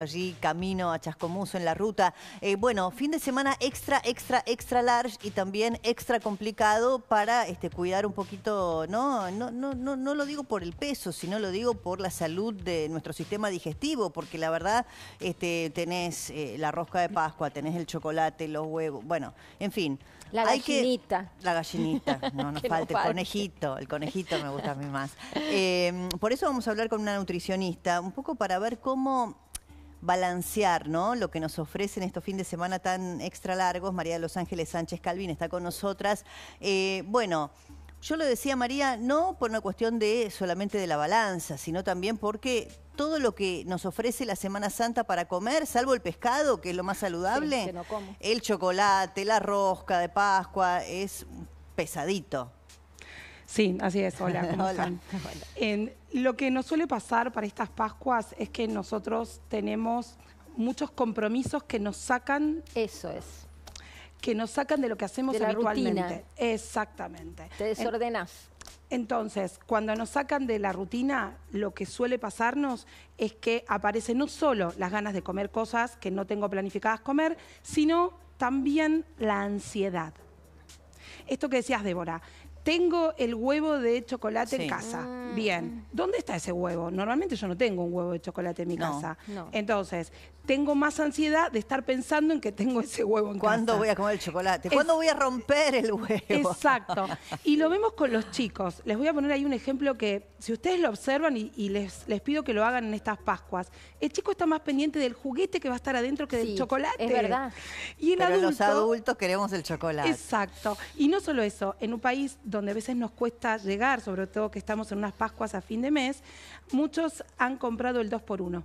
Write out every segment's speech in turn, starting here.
allí camino a Chascomuso en la ruta. Eh, bueno, fin de semana extra, extra, extra large y también extra complicado para este, cuidar un poquito, no, no, no, no, lo digo por el peso, sino lo digo por la salud de nuestro sistema digestivo, porque la verdad este, tenés eh, la rosca de Pascua, tenés el chocolate, los huevos, bueno, en fin. La gallinita. la gallinita, no nos falte, el conejito, el conejito me gusta a mí más. Eh, por eso vamos a hablar con una nutricionista, un poco para ver cómo balancear ¿no? lo que nos ofrecen estos fines de semana tan extra largos. María de los Ángeles Sánchez Calvin está con nosotras. Eh, bueno, yo lo decía María, no por una cuestión de solamente de la balanza, sino también porque todo lo que nos ofrece la Semana Santa para comer, salvo el pescado, que es lo más saludable, el chocolate, la rosca de Pascua, es pesadito. Sí, así es, hola, ¿cómo Están? lo que nos suele pasar para estas Pascuas es que nosotros tenemos muchos compromisos que nos sacan... Eso es que nos sacan de lo que hacemos la Exactamente. Te desordenás. Entonces, cuando nos sacan de la rutina, lo que suele pasarnos es que aparecen no solo las ganas de comer cosas que no tengo planificadas comer, sino también la ansiedad. Esto que decías, Débora, tengo el huevo de chocolate en casa. Ah. Bien, ¿dónde está ese huevo? Normalmente yo no tengo un huevo de chocolate en mi casa. Entonces, tengo más ansiedad de estar pensando en que tengo ese huevo en casa. ¿Cuándo voy a comer el chocolate? ¿Cuándo voy a romper el huevo? Exacto. Y lo vemos con los chicos. Les voy a poner ahí un ejemplo que, si ustedes lo observan y, les, pido que lo hagan en estas Pascuas, el chico está más pendiente del juguete que va a estar adentro que del chocolate. Es verdad. Y en Pero los adultos queremos el chocolate. Exacto. Y no solo eso, en un país donde donde a veces nos cuesta llegar, sobre todo que estamos en unas Pascuas a fin de mes, muchos han comprado el 2 por 1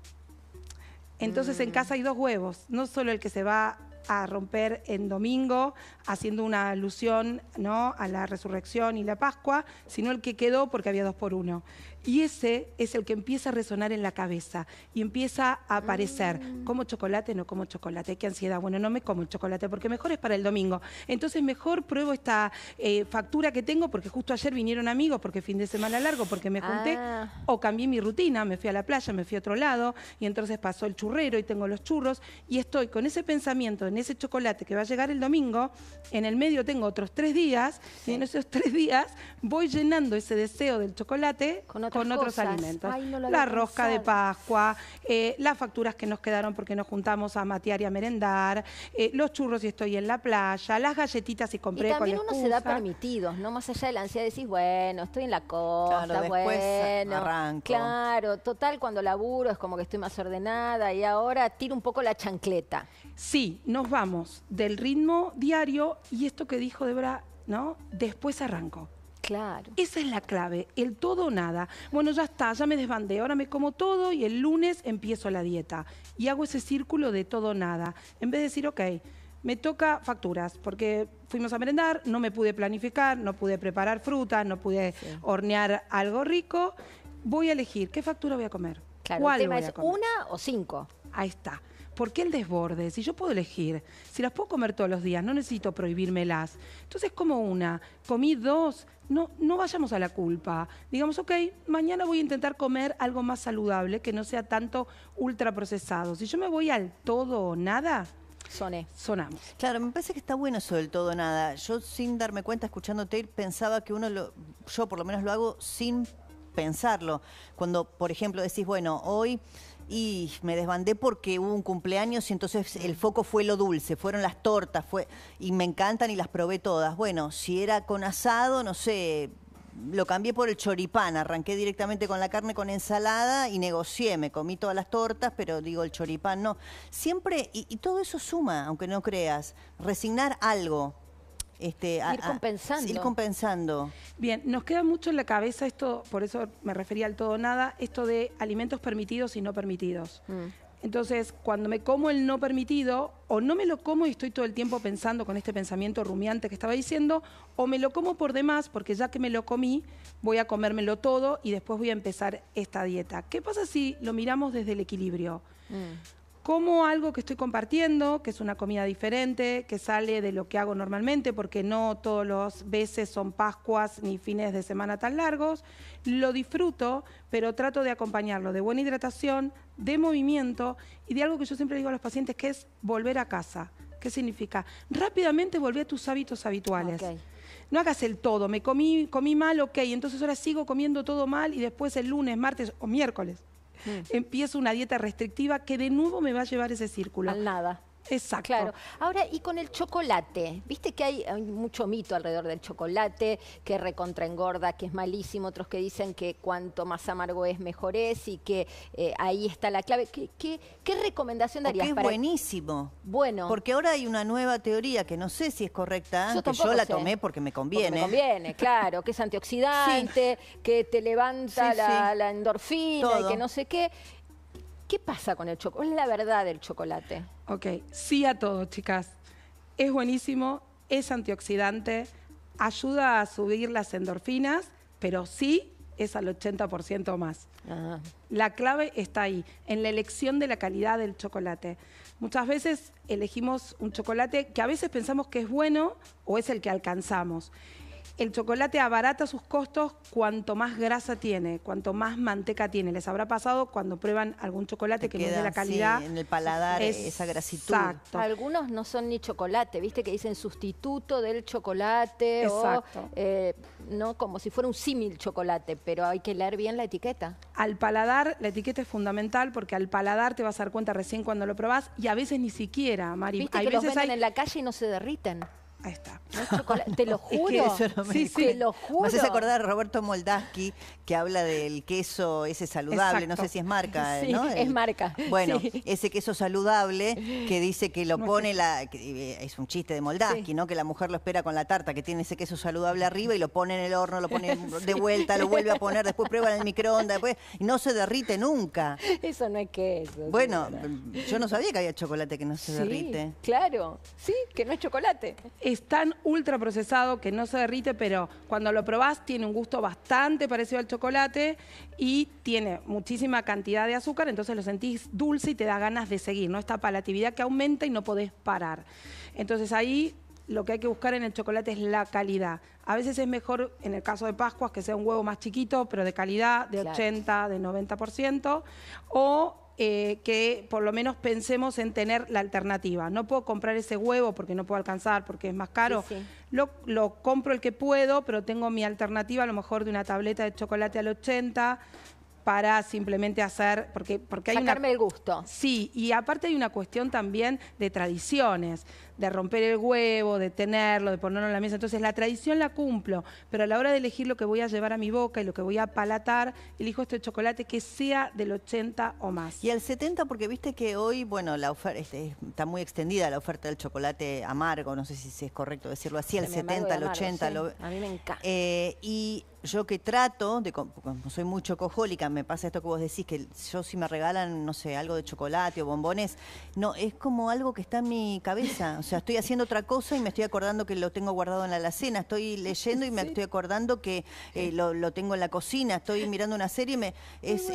Entonces en mm. casa hay dos huevos, no solo el que se va a romper en domingo, haciendo una alusión ¿no? a la resurrección y la Pascua, sino el que quedó porque había dos por uno. Y ese es el que empieza a resonar en la cabeza y empieza a aparecer, mm. como chocolate, no como chocolate, qué ansiedad, bueno, no me como el chocolate porque mejor es para el domingo. Entonces mejor pruebo esta eh, factura que tengo porque justo ayer vinieron amigos, porque fin de semana largo, porque me junté ah. o cambié mi rutina, me fui a la playa, me fui a otro lado y entonces pasó el churrero y tengo los churros y estoy con ese pensamiento en ese chocolate que va a llegar el domingo, en el medio tengo otros tres días y en esos tres días voy llenando ese deseo del chocolate con, con otros alimentos. la rosca de Pascua, eh, las facturas que nos quedaron porque nos juntamos a matear y a merendar, eh, los churros y estoy en la playa, las galletitas y compré y también uno se da permitidos, ¿no? Más allá de la ansiedad decís, bueno, estoy en la costa, claro, bueno. Arranco. Claro, total, cuando laburo es como que estoy más ordenada y ahora tiro un poco la chancleta. Sí, nos vamos del ritmo diario y esto que dijo Debra, ¿no? Después arranco. Claro. Esa es la clave, el todo o nada. Bueno, ya está, ya me desbandé, ahora me como todo y el lunes empiezo la dieta. Y hago ese círculo de todo o nada. En vez de decir, ok, me toca facturas, porque fuimos a merendar, no me pude planificar, no pude preparar fruta, no pude hornear algo rico. Voy a elegir qué factura voy a comer. Claro, ¿Cuál es una o cinco. Ahí está. ¿Por qué el desborde? Si yo puedo elegir, si las puedo comer todos los días, no necesito prohibírmelas. Entonces como una, comí dos, no, no vayamos a la culpa. Digamos, ok, mañana voy a intentar comer algo más saludable, que no sea tanto ultraprocesado. Si yo me voy al todo o nada, Soné. Sonamos. Claro, me parece que está bueno eso del todo nada. Yo sin darme cuenta, escuchándote ir, pensaba que uno lo, yo por lo menos lo hago sin pensarlo. Cuando, por ejemplo, decís, bueno, hoy y me desbandé porque hubo un cumpleaños y entonces el foco fue lo dulce, fueron las tortas, fue y me encantan y las probé todas. Bueno, si era con asado, no sé, lo cambié por el choripán, arranqué directamente con la carne con ensalada y negocié, me comí todas las tortas, pero digo el choripán no. Siempre, y, y todo eso suma, aunque no creas, resignar algo este, ir compensando. compensando. Bien, nos queda mucho en la cabeza esto, por eso me refería al todo nada, esto de alimentos permitidos y no permitidos. Mm. Entonces, cuando me como el no permitido, o no me lo como y estoy todo el tiempo pensando con este pensamiento rumiante que estaba diciendo, o me lo como por demás, porque ya que me lo comí, voy a comérmelo todo y después voy a empezar esta dieta. ¿Qué pasa si lo miramos desde el equilibrio? Mm como algo que estoy compartiendo, que es una comida diferente, que sale de lo que hago normalmente, porque no todos los veces son Pascuas ni fines de semana tan largos, lo disfruto, pero trato de acompañarlo de buena hidratación, de movimiento y de algo que yo siempre digo a los pacientes, que es volver a casa. ¿Qué significa? Rápidamente volver a tus hábitos habituales. no hagas el todo, me comí, comí mal, ok, entonces ahora sigo comiendo todo mal y después el lunes, martes o miércoles Mm. empiezo una dieta restrictiva que de nuevo me va a llevar ese círculo. Al nada. Exacto. Claro. Ahora, y con el chocolate, viste que hay, mucho mito alrededor del chocolate, que recontraengorda, que es malísimo, otros que dicen que cuanto más amargo es, mejor es, y que eh, ahí está la clave. ¿Qué, recomendación darías? es buenísimo. Bueno. Porque ahora hay una nueva teoría que no sé si es correcta, yo, que yo la tomé porque me conviene. Porque me conviene, claro, que es antioxidante, que te levanta la, endorfina y que no sé qué. ¿Qué pasa con el chocolate? ¿Cuál es la verdad del chocolate? Ok, sí a todo, chicas. Es buenísimo, es antioxidante, ayuda a subir las endorfinas, pero sí es al 80% más. La clave está ahí, en la elección de la calidad del chocolate. Muchas veces elegimos un chocolate que a veces pensamos que es bueno o es el que alcanzamos. El chocolate abarata sus costos cuanto más grasa tiene, cuanto más manteca tiene. Les habrá pasado cuando prueban algún chocolate que no es de la calidad. Sí, en el paladar e- esa grasitud. Algunos no son ni chocolate, viste que dicen sustituto del chocolate o eh, no como si fuera un símil chocolate, pero hay que leer bien la etiqueta. Al paladar, la etiqueta es fundamental porque al paladar te vas a dar cuenta recién cuando lo probás y a veces ni siquiera, Mari. Viste que veces los en la calle y no se derriten. Ahí está. No te lo juro. sí, sí. Te lo juro. Me haces acordar a Roberto Moldaski que habla del queso ese saludable, no sé si es marca, ¿no? Sí, es marca. Bueno, ese queso saludable que dice que lo pone la. Eh, es un chiste de Moldaski, ¿no? Que la mujer lo espera con la tarta, que tiene ese queso saludable arriba y lo pone en el horno, lo pone de vuelta, lo vuelve a poner, después prueba en el microondas, después. no se derrite nunca. Eso no es queso. Bueno, yo no sabía que había chocolate que no se derrite. Claro, sí, que no es chocolate es tan ultra procesado que no se derrite, pero cuando lo probás tiene un gusto bastante parecido al chocolate y tiene muchísima cantidad de azúcar, entonces lo sentís dulce y te da ganas de seguir, ¿no? Esta palatividad que aumenta y no podés parar. Entonces ahí lo que hay que buscar en el chocolate es la calidad. A veces es mejor, en el caso de Pascuas, que sea un huevo más chiquito, pero de calidad, de 80, de 90%, o eh, que por lo menos pensemos en tener la alternativa. No puedo comprar ese huevo porque no puedo alcanzar, porque es más caro. Lo, compro el que puedo, pero tengo mi alternativa a lo mejor de una tableta de chocolate al 80 para simplemente hacer, porque, porque hay Sacarme el gusto. Sí, y aparte hay una cuestión también de tradiciones, de romper el huevo, de tenerlo, de ponerlo en la mesa. Entonces la tradición la cumplo, pero a la hora de elegir lo que voy a llevar a mi boca y lo que voy a palatar, elijo este chocolate que sea del 80 o más. Y el 70 porque viste que hoy, bueno, la oferta este, está muy extendida la oferta del chocolate amargo, no sé si es correcto decirlo así, el 70, el 80. a mí me encanta. Eh, y yo que trato, de, como soy muy chocojólica, me pasa esto que vos decís, que yo si me regalan, no sé, algo de chocolate o bombones, no, es como algo que está en mi cabeza. O sea, estoy haciendo otra cosa y me estoy acordando que lo tengo guardado en la alacena, estoy leyendo y me estoy acordando que eh, lo, tengo en la cocina, estoy mirando una serie, y me, es,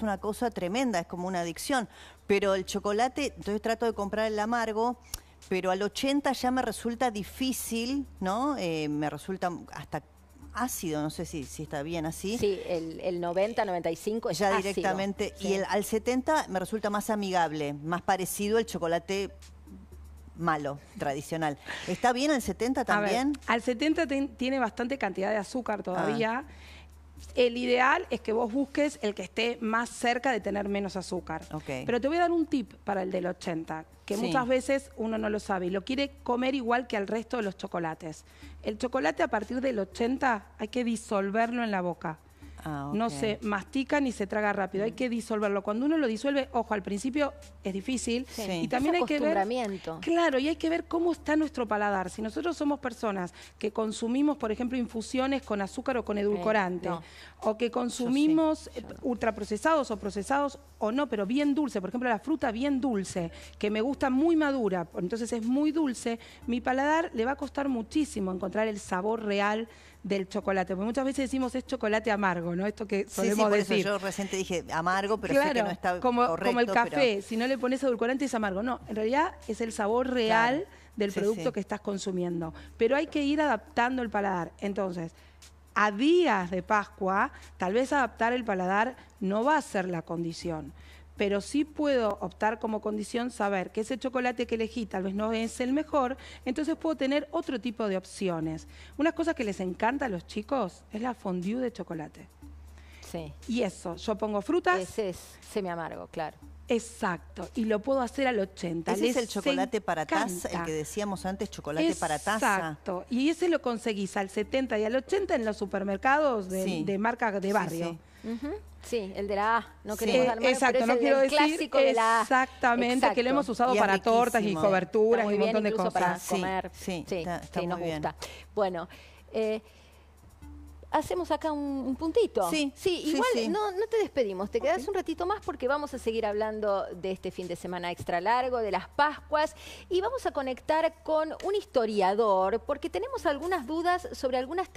una cosa tremenda, es como una adicción. Pero el chocolate, entonces trato de comprar el amargo pero al 80 ya me resulta difícil, ¿no? Eh, me resulta hasta ácido, no sé si, está bien así. Sí, el, 90, 95 es ya directamente. Y el, al 70 me resulta más amigable, más parecido al chocolate malo, tradicional. ¿Está bien al 70 también? al 70 tiene bastante cantidad de azúcar todavía. Ah. El ideal es que vos busques el que esté más cerca de tener menos azúcar. Pero te voy a dar un tip para el del 80, que muchas veces uno no lo sabe y lo quiere comer igual que al resto de los chocolates. El chocolate a partir del 80 hay que disolverlo en la boca. Ah, no se mastica ni se traga rápido, hay mm. que disolverlo. Cuando uno lo disuelve, ojo, al principio es difícil sí. y también hay que ver Claro, y hay que ver cómo está nuestro paladar. Si nosotros somos personas que consumimos, por ejemplo, infusiones con azúcar o con edulcorante o que consumimos ultraprocesados o procesados o no, pero bien dulce, por ejemplo, la fruta bien dulce, que me gusta muy madura, entonces es muy dulce, mi paladar le va a costar muchísimo encontrar el sabor real del chocolate. Porque muchas veces decimos es chocolate amargo, ¿no? Esto que solemos sí, decir. yo reciente dije amargo, pero que no está como, Como el café, si no le pones edulcorante es amargo. No, en realidad es el sabor real del producto que estás consumiendo. Pero hay que ir adaptando el paladar. Entonces, a días de Pascua, tal vez adaptar el paladar no va a ser la condición pero sí puedo optar como condición saber que ese chocolate que elegí tal vez no es el mejor, entonces puedo tener otro tipo de opciones. Una cosa que les encanta a los chicos es la fondue de chocolate. Sí. Y eso, yo pongo frutas. Ese es semi-amargo, claro. Exacto, y lo puedo hacer al 80. Ese es el chocolate para taza, el que decíamos antes, chocolate para taza. Exacto, y ese lo conseguís al 70 y al 80 en los supermercados de, marca de barrio. Sí, Sí, el de la A. No queremos sí, eh, más. exacto, no quiero de la A. exactamente que lo hemos usado para tortas y coberturas y un montón de cosas. sí, Sí, sí, está, nos gusta. Bueno, eh, hacemos acá un, puntito. Sí, sí igual No, te despedimos, te quedas un ratito más porque vamos a seguir hablando de este fin de semana extra largo, de las Pascuas, y vamos a conectar con un historiador porque tenemos algunas dudas sobre algunas